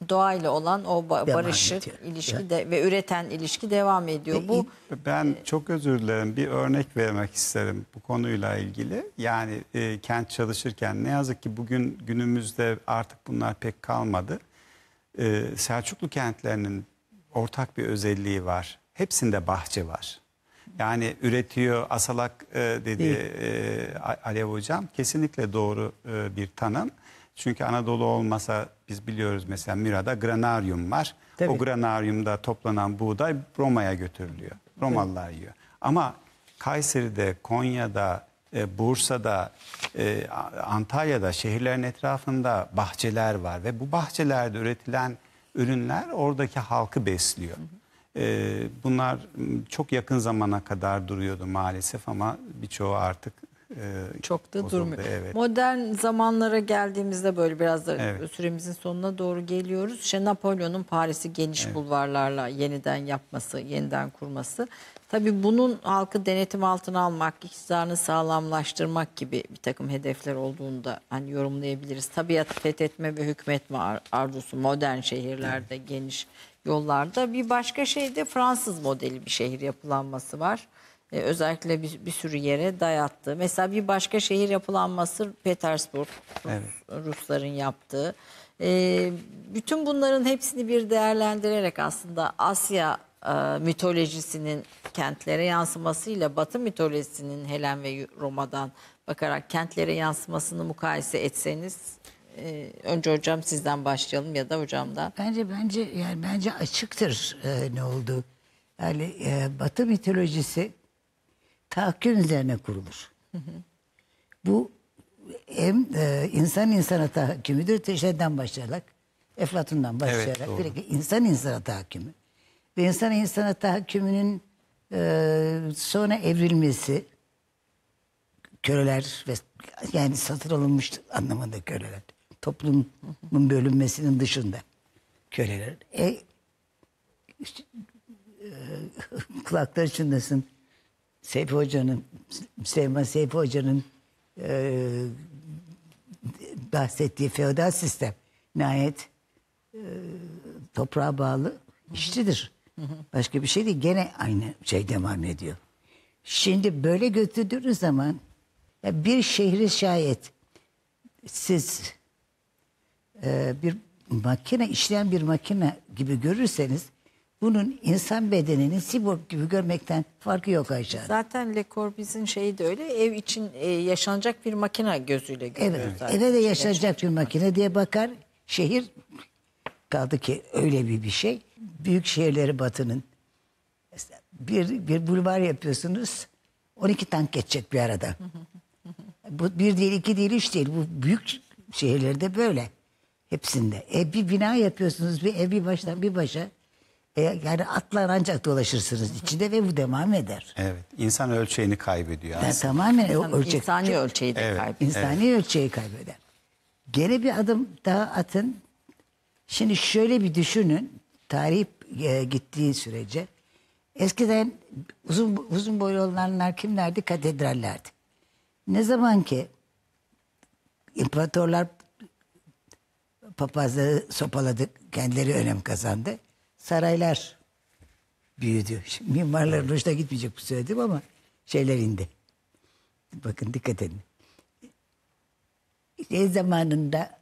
doğayla olan o ba barışık ilişki de, ve üreten ilişki devam ediyor. bu ben e, çok özür dilerim bir örnek vermek isterim bu konuyla ilgili. Yani e, kent çalışırken ne yazık ki bugün günümüzde artık bunlar pek kalmadı. E, Selçuklu kentlerinin ortak bir özelliği var. Hepsinde bahçe var. Yani üretiyor asalak e, dedi e, Alev Hocam. Kesinlikle doğru e, bir tanım. Çünkü Anadolu olmasa biz biliyoruz mesela Mira'da granaryum var. Tabii. O granaryumda toplanan buğday Roma'ya götürülüyor. Romalılar yiyor. Ama Kayseri'de, Konya'da, e, Bursa'da, e, Antalya'da şehirlerin etrafında bahçeler var ve bu bahçelerde üretilen ürünler oradaki halkı besliyor. E, bunlar çok yakın zamana kadar duruyordu maalesef ama birçoğu artık ee, Çok da bozuldu, durmuyor. Evet. Modern zamanlara geldiğimizde böyle biraz da evet. süremizin sonuna doğru geliyoruz. İşte Napolyon'un Paris'i geniş evet. bulvarlarla yeniden yapması, yeniden kurması. Tabii bunun halkı denetim altına almak, iktidarını sağlamlaştırmak gibi bir takım hedefler olduğunda da hani yorumlayabiliriz. Tabiatı fethetme ve hükmetme arzusu modern şehirlerde, evet. geniş yollarda. Bir başka şey de Fransız modeli bir şehir yapılanması var e, özellikle bir, bir sürü yere dayattı. Mesela bir başka şehir yapılanması Petersburg Rus, evet. Rusların yaptığı. E, bütün bunların hepsini bir değerlendirerek aslında Asya e, mitolojisinin kentlere yansımasıyla Batı mitolojisinin Helen ve Roma'dan bakarak kentlere yansımasını mukayese etseniz e, önce hocam sizden başlayalım ya da hocam da Bence bence yani bence açıktır e, ne oldu. Yani e, Batı mitolojisi tahakküm üzerine kurulur. Bu hem e, insan insana tahakkümüdür. Teşeden başlayarak, Eflatun'dan başlayarak. Evet, direkt insan insana tahakkümü. Ve insan insana tahakkümünün e, sonra evrilmesi köleler ve yani satır alınmış anlamında köleler. Toplumun bölünmesinin dışında köleler. E, işte, e, kulakları çınlasın Seyfi Hoca'nın, Süleyman Seyfi Hoca'nın e, bahsettiği feodal sistem nihayet e, toprağa bağlı işçidir. Başka bir şey değil. Gene aynı şey devam ediyor. Şimdi böyle götürdüğünüz zaman ya bir şehri şayet siz e, bir makine işleyen bir makine gibi görürseniz bunun insan bedeninin siborg gibi görmekten farkı yok Ayşe Zaten Le Corbusier'in şeyi de öyle ev için e, yaşanacak bir makine gözüyle görüyor. Evet, zaten. eve de yaşanacak bir makine diye bakar. Şehir kaldı ki öyle bir bir şey. Büyük şehirleri batının bir, bir bulvar yapıyorsunuz 12 tank geçecek bir arada. Bu bir değil, iki değil, üç değil. Bu büyük şehirlerde böyle. Hepsinde. E, bir bina yapıyorsunuz bir ev bir baştan bir başa. E, yani atlar ancak dolaşırsınız içinde ve bu devam eder. Evet. insan ölçeğini kaybediyor aslında. Yani tamamen o ölçek. İnsani ölçeği de Evet, kaybediyor. İnsani ölçeği kaybeder. Geri bir adım daha atın. Şimdi şöyle bir düşünün. Tarih e, gittiği sürece eskiden uzun uzun boylu olanlar kimlerdi? Katedrallerdi. Ne zaman ki imparatorlar papazları sopaladı, kendileri önem kazandı saraylar büyüdü. Şimdi mimarların evet. hoşuna gitmeyecek bu söyledim ama şeyler indi. Bakın dikkat edin. Şey zamanında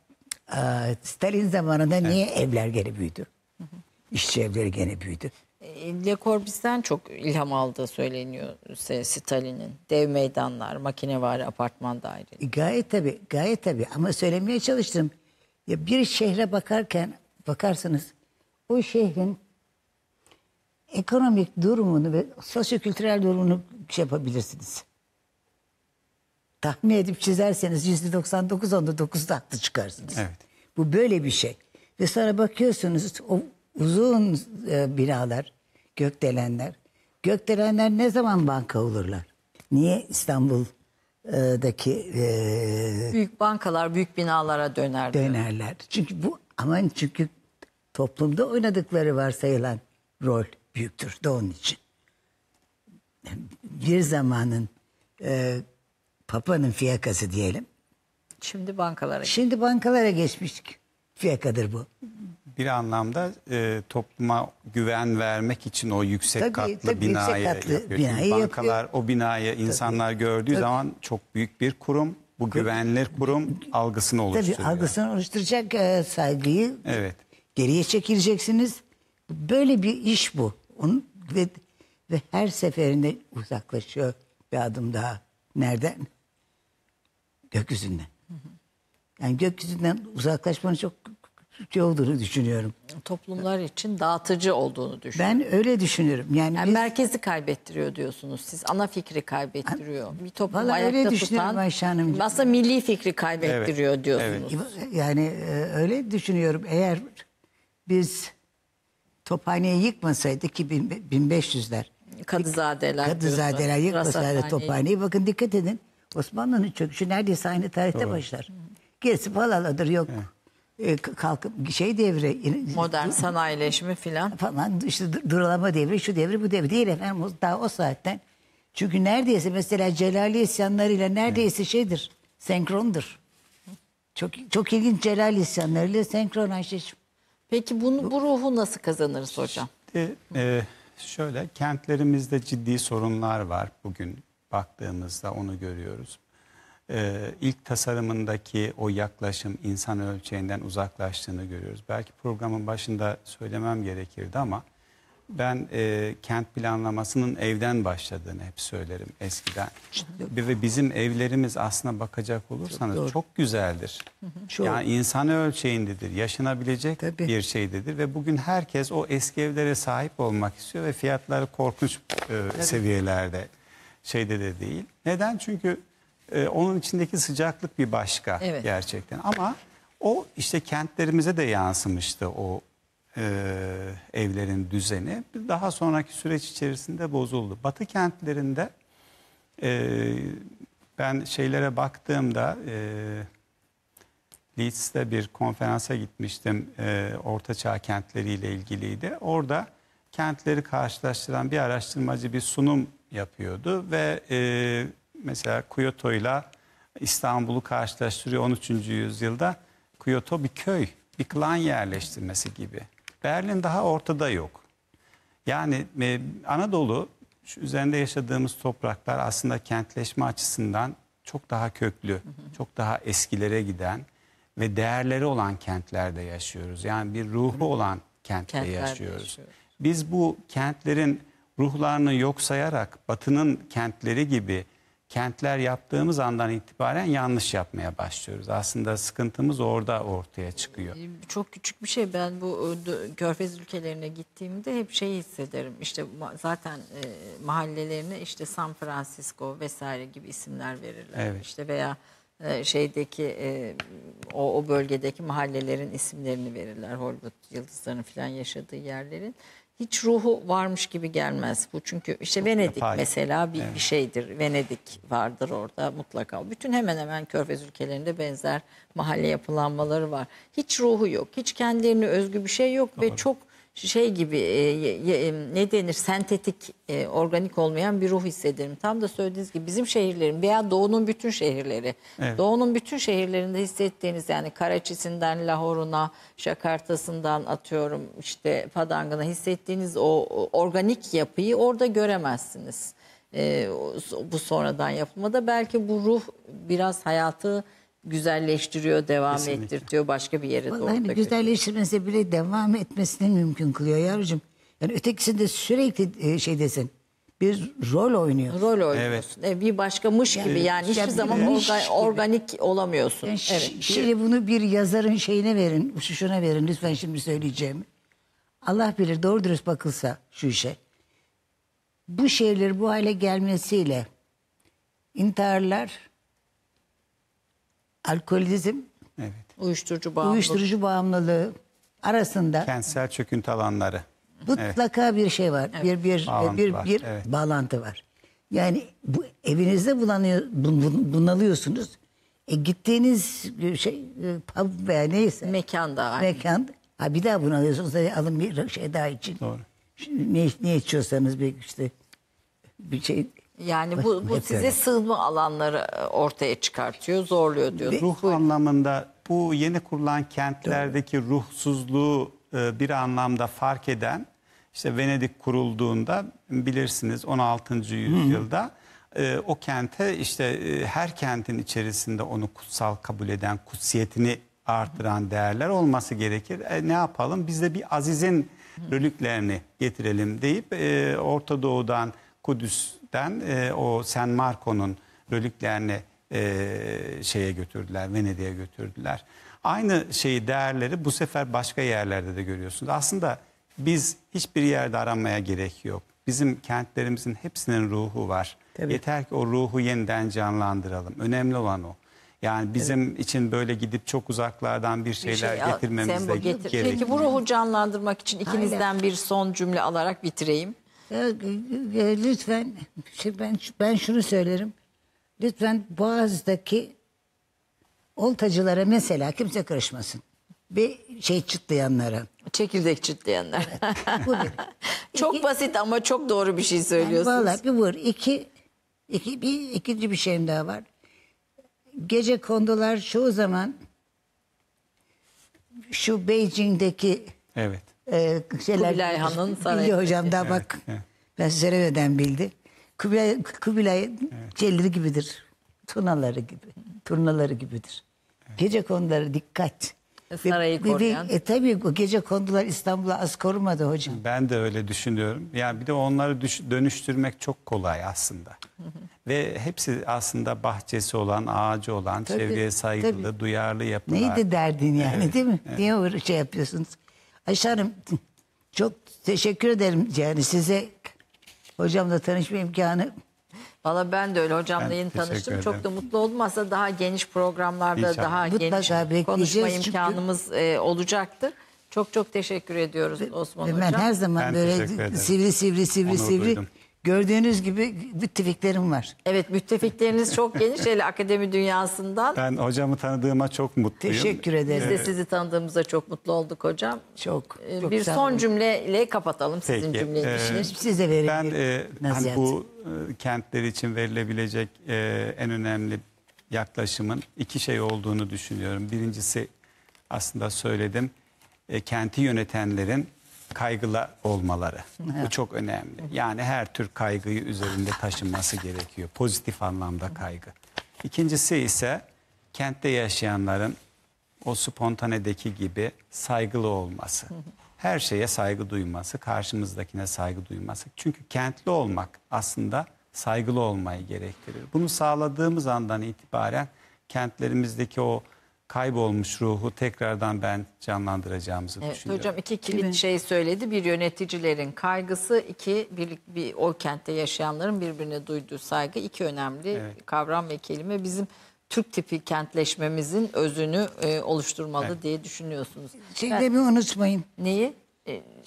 Stalin zamanında evet. niye evler gene büyüdü? Hı hı. İşçi evleri gene büyüdü. E, Le Corbusier'den çok ilham aldığı söyleniyor Stalin'in. Dev meydanlar, makinevari apartman daireleri. Gayet tabii, gayet tabii. Ama söylemeye çalıştım. Ya bir şehre bakarken bakarsanız bu şehrin ekonomik durumunu ve sosyokültürel durumunu şey yapabilirsiniz. Tahmin edip çizerseniz yüzde 99 onda 9 haklı çıkarsınız. Evet. Bu böyle bir şey. Ve sonra bakıyorsunuz o uzun e, binalar, gökdelenler. Gökdelenler ne zaman banka olurlar? Niye İstanbul'daki e, büyük bankalar büyük binalara döner? Dönerler. Diyor. Çünkü bu aman çünkü toplumda oynadıkları varsayılan rol büyüktür de onun için. Bir zamanın e, papanın fiyakası diyelim. Şimdi bankalara. Şimdi bankalara geçmiş fiyakadır bu. Bir anlamda e, topluma güven vermek için o yüksek tabii, katlı tabii, binaya yüksek katlı yapıyor. Binayı bankalar yapıyor. o binaya insanlar tabii, gördüğü tabii. zaman çok büyük bir kurum. Bu güvenilir kurum algısını oluşturuyor. Tabii algısını oluşturacak e, saygıyı evet. Geriye çekileceksiniz. Böyle bir iş bu. Onun, ve, ve her seferinde uzaklaşıyor bir adım daha. Nereden? Gökyüzünden. Yani gökyüzünden uzaklaşmanın çok şey olduğunu düşünüyorum. Toplumlar için dağıtıcı olduğunu düşünüyorum. Ben öyle düşünüyorum. Yani, yani biz, merkezi kaybettiriyor diyorsunuz siz. Ana fikri kaybettiriyor. bir toplum ayakta öyle tutan. Ayşe Hanımcığım. Aslında milli fikri kaybettiriyor evet, diyorsunuz. Evet. Yani e, öyle düşünüyorum. Eğer biz Tophane'yi yıkmasaydı ki 1500'ler. Kadızadeler. Kadızadeler yıkmasaydı Tophane'yi. Bakın dikkat edin. Osmanlı'nın çöküşü neredeyse aynı tarihte Doğru. başlar. Gerisi falaladır yok. E, kalkıp şey devre. Modern sanayileşme filan. Falan işte duralama devri şu devri bu devri değil efendim. Daha o saatten. Çünkü neredeyse mesela Celali isyanlarıyla neredeyse evet. şeydir. Senkrondur. Çok çok ilginç Celali isyanlarıyla senkron Ayşe'cim. Peki bunu bu ruhu nasıl kazanırız hocam? İşte, e, şöyle kentlerimizde ciddi sorunlar var bugün baktığımızda onu görüyoruz. E, ilk tasarımındaki o yaklaşım insan ölçeğinden uzaklaştığını görüyoruz. Belki programın başında söylemem gerekirdi ama ben e, kent planlamasının evden başladığını hep söylerim eskiden. Ve ve bizim evlerimiz aslına bakacak olursanız Çok çok, doğru. güzeldir. Çok. Yani insan ölçeğindedir, yaşanabilecek Tabii. bir şeydedir ve bugün herkes o eski evlere sahip olmak istiyor ve fiyatları korkunç e, seviyelerde. Şeyde de değil. Neden? Çünkü e, onun içindeki sıcaklık bir başka Evet. gerçekten. Ama o işte kentlerimize de yansımıştı o e, evlerin düzeni daha sonraki süreç içerisinde bozuldu. Batı kentlerinde e, ben şeylere baktığımda e, Leeds'te bir konferansa gitmiştim. E, Orta kentleriyle ilgiliydi. Orada kentleri karşılaştıran bir araştırmacı bir sunum yapıyordu ve e, mesela Kyoto ile İstanbul'u karşılaştırıyor 13. yüzyılda. Kyoto bir köy, bir klan yerleştirmesi gibi. Berlin daha ortada yok. Yani e, Anadolu şu üzerinde yaşadığımız topraklar aslında kentleşme açısından çok daha köklü, hı hı. çok daha eskilere giden ve değerleri olan kentlerde yaşıyoruz. Yani bir ruhu olan kentte Kentlerde yaşıyoruz. yaşıyoruz. Biz bu kentlerin ruhlarını yok sayarak batının kentleri gibi kentler yaptığımız andan itibaren yanlış yapmaya başlıyoruz. Aslında sıkıntımız orada ortaya çıkıyor. Ee, çok küçük bir şey ben bu e, körfez ülkelerine gittiğimde hep şey hissederim. İşte zaten e, mahallelerine işte San Francisco vesaire gibi isimler verirler. Evet. İşte veya e, şeydeki e, o, o bölgedeki mahallelerin isimlerini verirler. Hollywood yıldızlarının falan yaşadığı yerlerin hiç ruhu varmış gibi gelmez bu. Çünkü işte Venedik Yapay. mesela bir, evet. bir şeydir. Venedik vardır orada mutlaka. Bütün hemen hemen Körfez ülkelerinde benzer mahalle yapılanmaları var. Hiç ruhu yok. Hiç kendilerine özgü bir şey yok Doğru. ve çok şey gibi e, e, ne denir sentetik e, organik olmayan bir ruh hissederim. Tam da söylediğiniz gibi bizim şehirlerin veya doğunun bütün şehirleri. Evet. Doğunun bütün şehirlerinde hissettiğiniz yani Karaçisi'nden Lahor'una, Şakarta'sından atıyorum işte Padang'ına hissettiğiniz o organik yapıyı orada göremezsiniz. E, bu sonradan yapılmada belki bu ruh biraz hayatı güzelleştiriyor, devam Kesinlikle. ettirtiyor başka bir yere Vallahi doğru. Hani güzelleştirmese bile devam etmesini mümkün kılıyor yavrucuğum. Yani ötekisinde sürekli e, şey desin bir rol oynuyor. Rol oynuyorsun. Evet. E, bir başkamış yani, gibi yani hiçbir zaman orga, organik gibi. olamıyorsun. Yani evet. Şimdi bunu bir yazarın şeyine verin, şuna verin lütfen şimdi söyleyeceğim. Allah bilir doğru dürüst bakılsa şu işe. Bu şeyler bu hale gelmesiyle intiharlar, alkolizm, evet. uyuşturucu bağımlılığı, uyuşturucu bağımlılığı arasında kentsel çöküntü alanları. Mutlaka evet. bir şey var. Evet. Bir bir e, bağlantı bir var. bir evet. bağlantı var. Yani bu evinizde bulanıyor, bun, bunalıyorsunuz. E, gittiğiniz şey e, pub veya neyse. Mekan da var. Mekan. Ha bir daha bunalıyorsunuz. Hadi alın bir şey daha için. Doğru. Şimdi ne, ne içiyorsanız bir işte bir şey yani bu, bu size sığınma alanları e, ortaya çıkartıyor, zorluyor diyor. Ruh Buyurun. anlamında bu yeni kurulan kentlerdeki Doğru. ruhsuzluğu e, bir anlamda fark eden işte Venedik kurulduğunda bilirsiniz 16. yüzyılda Hı. E, o kente işte her kentin içerisinde onu kutsal kabul eden, kutsiyetini artıran değerler olması gerekir. E, ne yapalım? Biz de bir Aziz'in rölüklerini getirelim deyip e, Orta Doğu'dan Kudüs gerçekten e, o San Marco'nun bölüklerini e, şeye götürdüler, Venedik'e götürdüler. Aynı şeyi değerleri bu sefer başka yerlerde de görüyorsunuz. Aslında biz hiçbir yerde aranmaya gerek yok. Bizim kentlerimizin hepsinin ruhu var. Tabii. Yeter ki o ruhu yeniden canlandıralım. Önemli olan o. Yani bizim evet. için böyle gidip çok uzaklardan bir şeyler bir şey, getirmemiz de getir. gerekiyor. Peki bu ruhu canlandırmak için ikinizden Aynen. bir son cümle alarak bitireyim lütfen şey, ben ben şunu söylerim. Lütfen Boğaz'daki oltacılara mesela kimse karışmasın. Bir şey çıtlayanlara. Çekirdek çıtlayanlar. Bu çok İki, basit ama çok doğru bir şey söylüyorsunuz. Yani Valla bir vur. İki, iki, bir, ikinci bir şeyim daha var. Gece kondular çoğu zaman şu Beijing'deki evet e, şeyler... Kubilay Han'ın sarayı. Biliyor hocam daha bak. Evet, Ben söylemeden bildi. Kubilay, Kubilay evet. celleri gibidir. turnaları gibi. Turnaları gibidir. Gece konuları dikkat. E, sarayı koruyan. Ve, e, tabii o gece kondular İstanbul'a az korumadı hocam. Ben de öyle düşünüyorum. Yani bir de onları düş, dönüştürmek çok kolay aslında. ve hepsi aslında bahçesi olan, ağacı olan, tabii, çevreye saygılı, tabii. duyarlı yapılar. Neydi derdin yani evet, değil mi? Evet. Niye öyle şey yapıyorsunuz? Ayşe çok teşekkür ederim. Yani size hocamla tanışma imkanı Valla ben de öyle hocamla Ben yeni teşekkür tanıştım. Çok da mutlu oldum. Aslında daha geniş programlarda İnşallah. daha geniş konuşma bekleyeceğiz çünkü- imkanımız e, olacaktır. Çok çok teşekkür ediyoruz Osman ben Hocam. her zaman Ben böyle sivri sivri sivri Onur sivri duydum. Gördüğünüz gibi müttefiklerim var. Evet müttefikleriniz çok geniş hele akademi dünyasından. Ben hocamı tanıdığıma çok mutluyum. Teşekkür ederiz. Ee, Biz de sizi tanıdığımıza çok mutlu olduk hocam. Çok. Ee, çok bir son cümleyle kapatalım sizin Peki. cümlenizini. Ee, Siz de verin. Ben e, hani bu e, kentler için verilebilecek e, en önemli yaklaşımın iki şey olduğunu düşünüyorum. Birincisi aslında söyledim. E, kenti yönetenlerin Kaygılı olmaları. Evet. Bu çok önemli. Yani her tür kaygıyı üzerinde taşınması gerekiyor. Pozitif anlamda kaygı. İkincisi ise kentte yaşayanların o spontanedeki gibi saygılı olması. Her şeye saygı duyması, karşımızdakine saygı duyması. Çünkü kentli olmak aslında saygılı olmayı gerektirir. Bunu sağladığımız andan itibaren kentlerimizdeki o kaybolmuş ruhu tekrardan ben canlandıracağımızı evet, düşünüyorum. Hocam iki kilit şey söyledi. Bir yöneticilerin kaygısı, iki birlik bir o kentte yaşayanların birbirine duyduğu saygı iki önemli evet. kavram ve kelime bizim Türk tipi kentleşmemizin özünü e, oluşturmalı evet. diye düşünüyorsunuz. Şeyleri ben, unutmayın. Neyi?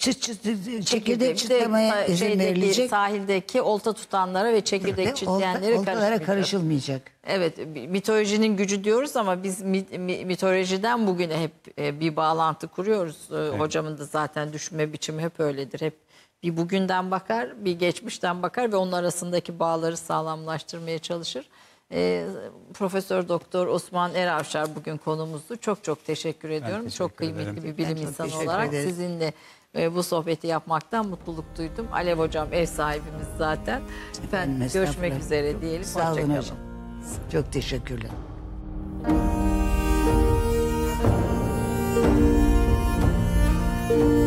çıt çıt çekirdek çıtlamaya izin şeydeki, verilecek. Sahildeki olta tutanlara ve çekirdek çitleyenlere olta, karışılmayacak. Evet mitolojinin gücü diyoruz ama biz mitolojiden bugüne hep bir bağlantı kuruyoruz. Evet. Hocamın da zaten düşünme biçimi hep öyledir. Hep bir bugünden bakar, bir geçmişten bakar ve onun arasındaki bağları sağlamlaştırmaya çalışır. E, Profesör Doktor Osman Eravşar bugün konumuzdu. Çok çok teşekkür ediyorum. teşekkür çok kıymetli ederim. bir bilim ben insanı olarak sizinle e, bu sohbeti yapmaktan mutluluk duydum. Alev Hocam ev sahibimiz zaten. Efendim, Efendim görüşmek üzere diyelim. Sağ olun Çok teşekkürler. Müzik